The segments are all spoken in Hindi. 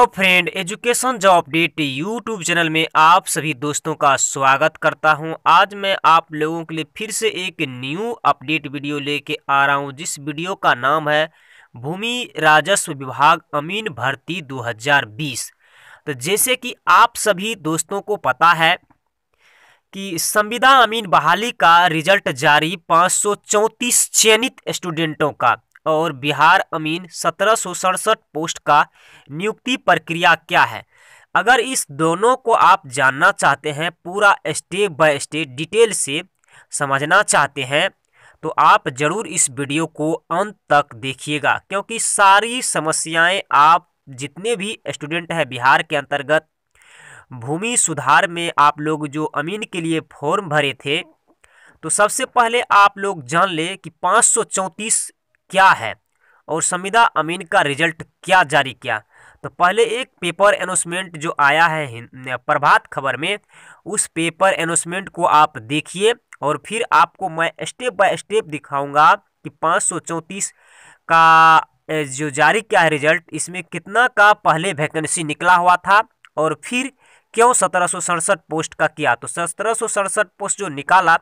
hello friend education job update YouTube channel में आप सभी दोस्तों का स्वागत करता हूं आज मैं आप लोगों के लिए फिर से एक न्यू अपडेट वीडियो लेके आ रहा हूं जिस वीडियो का नाम है भूमि राजस्व विभाग अमीन भर्ती 2020 तो जैसे कि आप सभी दोस्तों को पता है कि संविदा अमीन बहाली का रिजल्ट जारी पाँच चयनित स्टूडेंटों का और बिहार अमीन सत्रह पोस्ट का नियुक्ति प्रक्रिया क्या है अगर इस दोनों को आप जानना चाहते हैं पूरा स्टेप बाय स्टेप डिटेल से समझना चाहते हैं तो आप ज़रूर इस वीडियो को अंत तक देखिएगा क्योंकि सारी समस्याएं आप जितने भी स्टूडेंट हैं बिहार के अंतर्गत भूमि सुधार में आप लोग जो अमीन के लिए फॉर्म भरे थे तो सबसे पहले आप लोग जान ले कि पाँच क्या है और समीदा अमीन का रिजल्ट क्या जारी किया तो पहले एक पेपर अनाउंसमेंट जो आया है प्रभात खबर में उस पेपर अनाउंसमेंट को आप देखिए और फिर आपको मैं स्टेप बाय स्टेप दिखाऊंगा कि पाँच का जो जारी किया है रिजल्ट इसमें कितना का पहले वैकेंसी निकला हुआ था और फिर क्यों सत्रह पोस्ट का किया तो सत्रह पोस्ट जो निकाला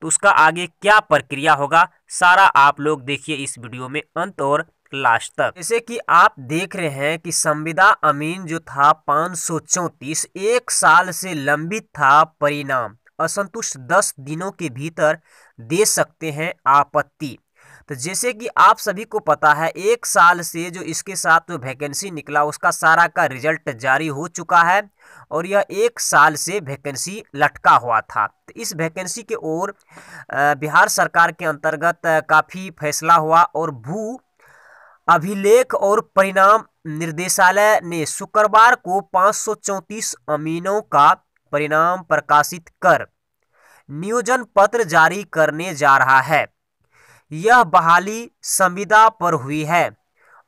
तो उसका आगे क्या प्रक्रिया होगा सारा आप लोग देखिए इस वीडियो में अंत और लास्ट तक जैसे कि आप देख रहे हैं कि संविदा अमीन जो था पाँच एक साल से लंबित था परिणाम असंतुष्ट दस दिनों के भीतर दे सकते हैं आपत्ति तो जैसे कि आप सभी को पता है एक साल से जो इसके साथ जो वैकेंसी निकला उसका सारा का रिजल्ट जारी हो चुका है और यह एक साल से वैकेंसी लटका हुआ था तो इस वैकेंसी के ओर बिहार सरकार के अंतर्गत काफ़ी फैसला हुआ और भू अभिलेख और परिणाम निर्देशालय ने शुक्रवार को पाँच अमीनों का परिणाम प्रकाशित कर नियोजन पत्र जारी करने जा रहा है यह बहाली संविदा पर हुई है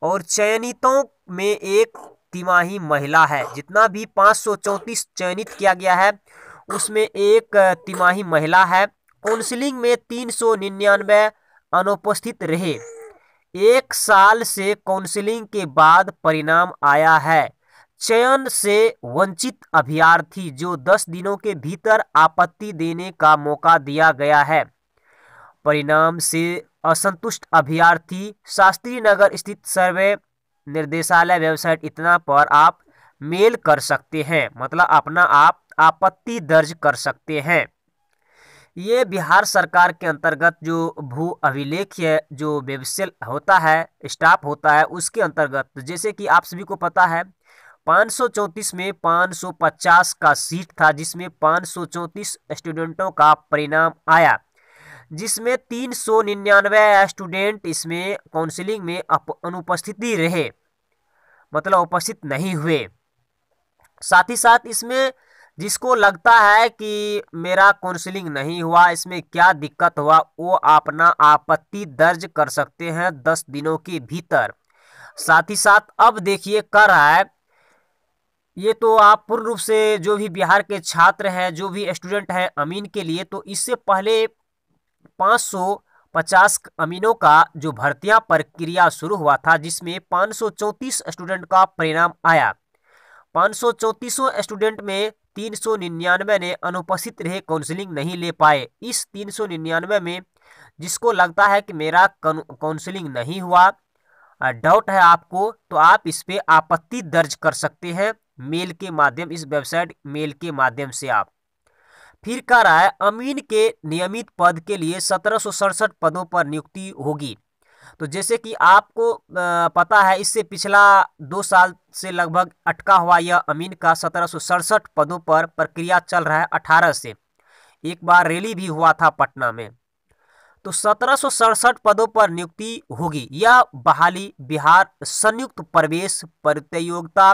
और चयनितों में एक तिमाही महिला है जितना भी पाँच चयनित किया गया है उसमें एक तिमाही महिला है काउंसिलिंग में तीन सौ निन्यानवे अनुपस्थित रहे एक साल से काउंसिलिंग के बाद परिणाम आया है चयन से वंचित अभ्यर्थी जो 10 दिनों के भीतर आपत्ति देने का मौका दिया गया है परिणाम से असंतुष्ट अभ्यर्थी शास्त्री नगर स्थित सर्वे निर्देशालय वेबसाइट इतना पर आप मेल कर सकते हैं मतलब अपना आप आपत्ति दर्ज कर सकते हैं ये बिहार सरकार के अंतर्गत जो भू अभिलेख्य जो व्यवसाय होता है स्टाफ होता है उसके अंतर्गत जैसे कि आप सभी को पता है पाँच में 550 का सीट था जिसमें पाँच स्टूडेंटों का परिणाम आया जिसमें तीन सौ निन्यानवे स्टूडेंट इसमें काउंसिलिंग में अनुपस्थिति रहे मतलब उपस्थित नहीं हुए साथ ही साथ इसमें जिसको लगता है कि मेरा काउंसलिंग नहीं हुआ इसमें क्या दिक्कत हुआ वो अपना आपत्ति दर्ज कर सकते हैं दस दिनों के भीतर साथ ही साथ अब देखिए कर है ये तो आप पूर्ण रूप से जो भी बिहार के छात्र हैं जो भी स्टूडेंट हैं अमीन के लिए तो इससे पहले पाँच सौ पचास अमीनों का जो भर्तियां प्रक्रिया शुरू हुआ था जिसमें 534 स्टूडेंट का परिणाम आया पाँच स्टूडेंट में तीन सौ निन्यानवे ने अनुपस्थित रहे काउंसलिंग नहीं ले पाए इस तीन सौ निन्यानवे में जिसको लगता है कि मेरा काउंसलिंग नहीं हुआ डाउट है आपको तो आप इस पर आपत्ति दर्ज कर सकते हैं मेल के माध्यम इस वेबसाइट मेल के माध्यम से आप फिर कह रहा है अमीन के नियमित पद के लिए सत्रह पदों पर नियुक्ति होगी तो जैसे कि आपको पता है इससे पिछला दो साल से लगभग अटका हुआ यह अमीन का सत्रह पदों पर प्रक्रिया चल रहा है अठारह से एक बार रैली भी हुआ था पटना में तो सत्रह पदों पर नियुक्ति होगी यह बहाली बिहार संयुक्त प्रवेश प्रतियोगिता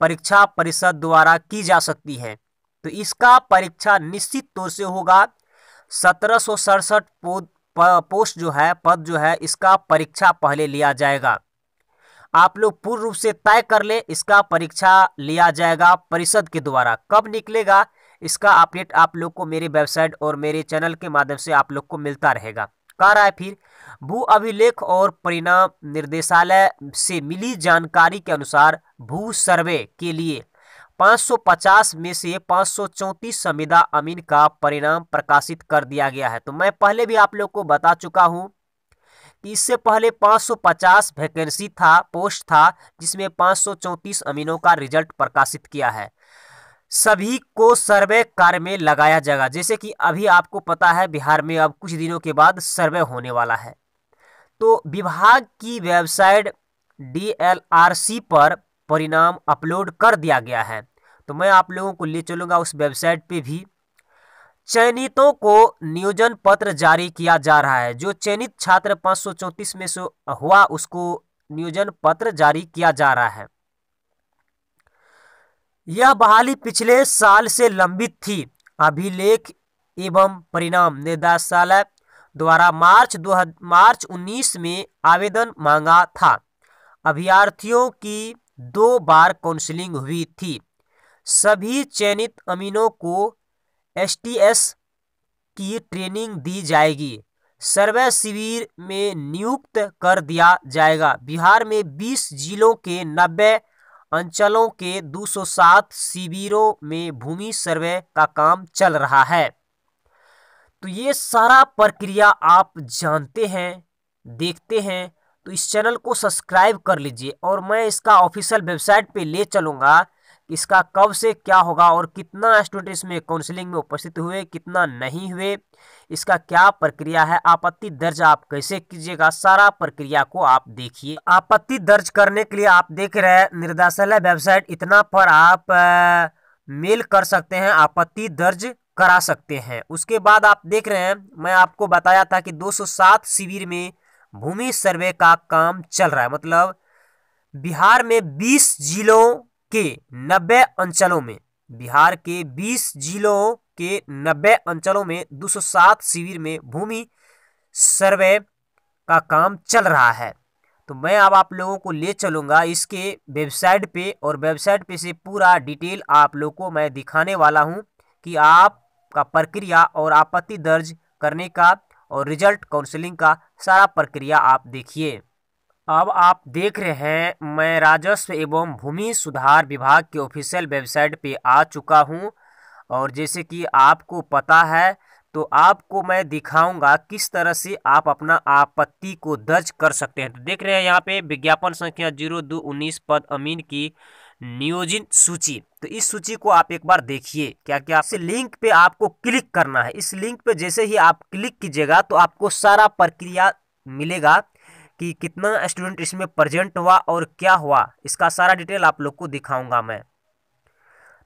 परीक्षा परिषद द्वारा की जा सकती है तो इसका परीक्षा निश्चित तौर से होगा सत्रह सौ सड़सठ पोस्ट जो है पद जो है इसका परीक्षा पहले लिया जाएगा आप लोग पूर्ण रूप से तय कर ले इसका परीक्षा लिया जाएगा परिषद के द्वारा कब निकलेगा इसका अपडेट आप लोग को मेरे वेबसाइट और मेरे चैनल के माध्यम से आप लोग को मिलता रहेगा कह रहा है फिर भू अभिलेख और परिणाम निर्देशालय से मिली जानकारी के अनुसार भू सर्वे के लिए 550 में से 534 संविदा अमीन का परिणाम प्रकाशित कर दिया गया है तो मैं पहले भी आप लोग को बता चुका हूँ कि इससे पहले 550 वैकेंसी था पोस्ट था जिसमें 534 अमीनों का रिजल्ट प्रकाशित किया है सभी को सर्वे कार्य में लगाया जाएगा जैसे कि अभी आपको पता है बिहार में अब कुछ दिनों के बाद सर्वे होने वाला है तो विभाग की वेबसाइट डी पर परिणाम अपलोड कर दिया गया है तो मैं आप लोगों को ले चलूँगा उस वेबसाइट पे भी चयनितों को नियोजन पत्र जारी किया जा रहा है जो चयनित छात्र पाँच में से हुआ उसको नियोजन पत्र जारी किया जा रहा है यह बहाली पिछले साल से लंबित थी अभिलेख एवं परिणाम निर्देशालय द्वारा मार्च दो मार्च 19 में आवेदन मांगा था अभ्यार्थियों की दो बार काउंसलिंग हुई थी सभी चयनित अमीनों को एसटीएस की ट्रेनिंग दी जाएगी सर्वे शिविर में नियुक्त कर दिया जाएगा बिहार में 20 जिलों के 90 अंचलों के 207 शिविरों में भूमि सर्वे का काम चल रहा है तो ये सारा प्रक्रिया आप जानते हैं देखते हैं तो इस चैनल को सब्सक्राइब कर लीजिए और मैं इसका ऑफिशियल वेबसाइट पे ले चलूँगा इसका कब से क्या होगा और कितना स्टूडेंट इसमें काउंसलिंग में उपस्थित हुए कितना नहीं हुए इसका क्या प्रक्रिया है आपत्ति दर्ज आप कैसे कीजिएगा सारा प्रक्रिया को आप देखिए आपत्ति दर्ज करने के लिए आप देख रहे हैं निर्देशालय वेबसाइट इतना पर आप मेल कर सकते हैं आपत्ति दर्ज करा सकते हैं उसके बाद आप देख रहे हैं मैं आपको बताया था कि दो शिविर में भूमि सर्वे का काम चल रहा है मतलब बिहार में 20 जिलों के 90 अंचलों में बिहार के 20 जिलों के 90 अंचलों में 207 शिविर में भूमि सर्वे का काम चल रहा है तो मैं अब आप लोगों को ले चलूँगा इसके वेबसाइट पे और वेबसाइट पे से पूरा डिटेल आप लोगों को मैं दिखाने वाला हूँ कि आपका प्रक्रिया और आपत्ति दर्ज करने का और रिजल्ट काउंसलिंग का सारा प्रक्रिया आप देखिए अब आप देख रहे हैं मैं राजस्व एवं भूमि सुधार विभाग के ऑफिशियल वेबसाइट पे आ चुका हूँ और जैसे कि आपको पता है तो आपको मैं दिखाऊंगा किस तरह से आप अपना आपत्ति को दर्ज कर सकते हैं तो देख रहे हैं यहाँ पे विज्ञापन संख्या जीरो दो उन्नीस पद अमीन की नियोजित सूची तो इस सूची को आप एक बार देखिए क्या क्या इस लिंक पे आपको क्लिक करना है इस लिंक पे जैसे ही आप क्लिक कीजिएगा तो आपको सारा प्रक्रिया मिलेगा कि कितना स्टूडेंट इसमें प्रेजेंट हुआ और क्या हुआ इसका सारा डिटेल आप लोग को दिखाऊंगा मैं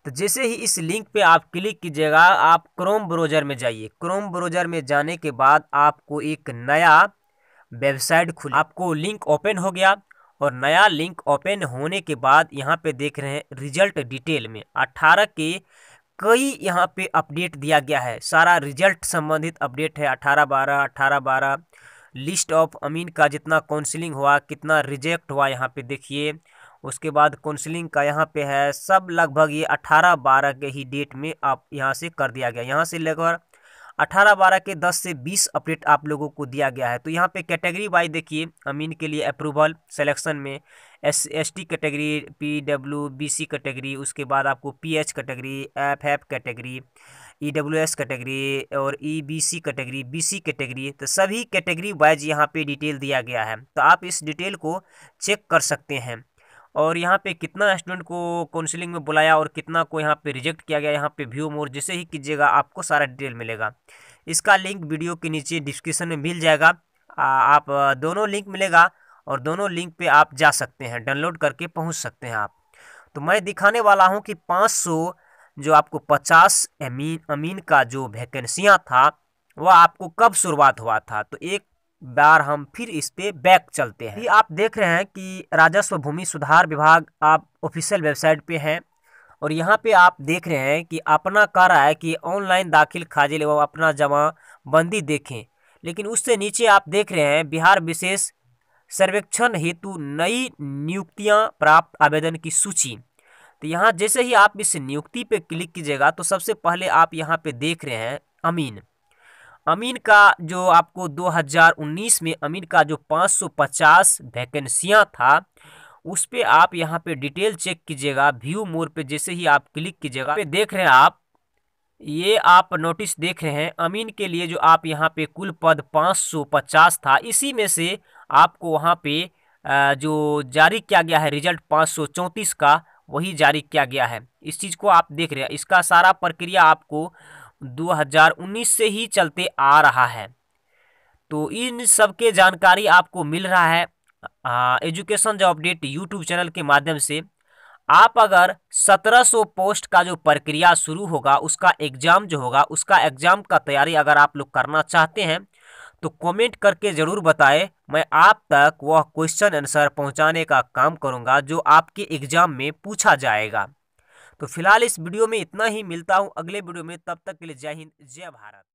तो जैसे ही इस लिंक पे आप क्लिक कीजिएगा आप क्रोम ब्रोजर में जाइए क्रोम ब्रोजर में जाने के बाद आपको एक नया वेबसाइट खुल आपको लिंक ओपन हो गया और नया लिंक ओपन होने के बाद यहाँ पे देख रहे हैं रिजल्ट डिटेल में अट्ठारह के कई यहाँ पे अपडेट दिया गया है सारा रिजल्ट संबंधित अपडेट है अठारह बारह अट्ठारह बारह लिस्ट ऑफ अमीन का जितना काउंसलिंग हुआ कितना रिजेक्ट हुआ यहाँ पे देखिए उसके बाद काउंसलिंग का यहाँ पे है सब लगभग ये अठारह बारह के ही डेट में आप यहाँ से कर दिया गया यहाँ से लगभग अठारह बारह के दस से बीस अपडेट आप लोगों को दिया गया है तो यहाँ पे कैटेगरी वाइज देखिए अमीन के लिए अप्रूवल सिलेक्शन में S S T category P W B C category उसके बाद आपको P H category F F category E W S category और E B C category B C category तो सभी कैटेगरी वाइज यहाँ पे डिटेल दिया गया है तो आप इस डिटेल को चेक कर सकते हैं और यहाँ पे कितना स्टूडेंट को काउंसिलिंग में बुलाया और कितना को यहाँ पे रिजेक्ट किया गया यहाँ पे व्यू मोर जैसे ही कीजिएगा आपको सारा डिटेल मिलेगा इसका लिंक वीडियो के नीचे डिस्क्रिप्शन में मिल जाएगा आ, आप दोनों लिंक मिलेगा और दोनों लिंक पे आप जा सकते हैं डाउनलोड करके पहुँच सकते हैं आप तो मैं दिखाने वाला हूँ कि पाँच जो आपको पचास अमीन अमीन का जो वैकेंसियाँ था वह आपको कब शुरुआत हुआ था तो एक बार हम फिर इस पे बैक चलते हैं आप देख रहे हैं कि राजस्व भूमि सुधार विभाग आप ऑफिशियल वेबसाइट पे हैं और यहाँ पे आप देख रहे हैं कि अपना कह रहा है कि ऑनलाइन दाखिल खाजिल एवं अपना जमा बंदी देखें लेकिन उससे नीचे आप देख रहे हैं बिहार विशेष सर्वेक्षण हेतु नई नियुक्तियाँ प्राप्त आवेदन की सूची तो यहाँ जैसे ही आप इस नियुक्ति पे क्लिक कीजिएगा तो सबसे पहले आप यहाँ पे देख रहे हैं अमीन अमीन का जो आपको 2019 में अमीन का जो 550 वैकेंसियाँ था उस पर आप यहाँ पे डिटेल चेक कीजिएगा व्यू मोर पे जैसे ही आप क्लिक कीजिएगा पे देख रहे हैं आप ये आप नोटिस देख रहे हैं अमीन के लिए जो आप यहाँ पे कुल पद 550 था इसी में से आपको वहाँ पे जो जारी किया गया है रिजल्ट पाँच का वही जारी किया गया है इस चीज़ को आप देख रहे हैं इसका सारा प्रक्रिया आपको 2019 से ही चलते आ रहा है तो इन सब के जानकारी आपको मिल रहा है एजुकेशन जो अपडेट यूट्यूब चैनल के माध्यम से आप अगर 1700 पोस्ट का जो प्रक्रिया शुरू होगा उसका एग्ज़ाम जो होगा उसका एग्ज़ाम का तैयारी अगर आप लोग करना चाहते हैं तो कमेंट करके ज़रूर बताएं मैं आप तक वह क्वेश्चन आंसर पहुंचाने का काम करूंगा जो आपके एग्ज़ाम में पूछा जाएगा तो फिलहाल इस वीडियो में इतना ही मिलता हूँ अगले वीडियो में तब तक के लिए जय हिंद जय भारत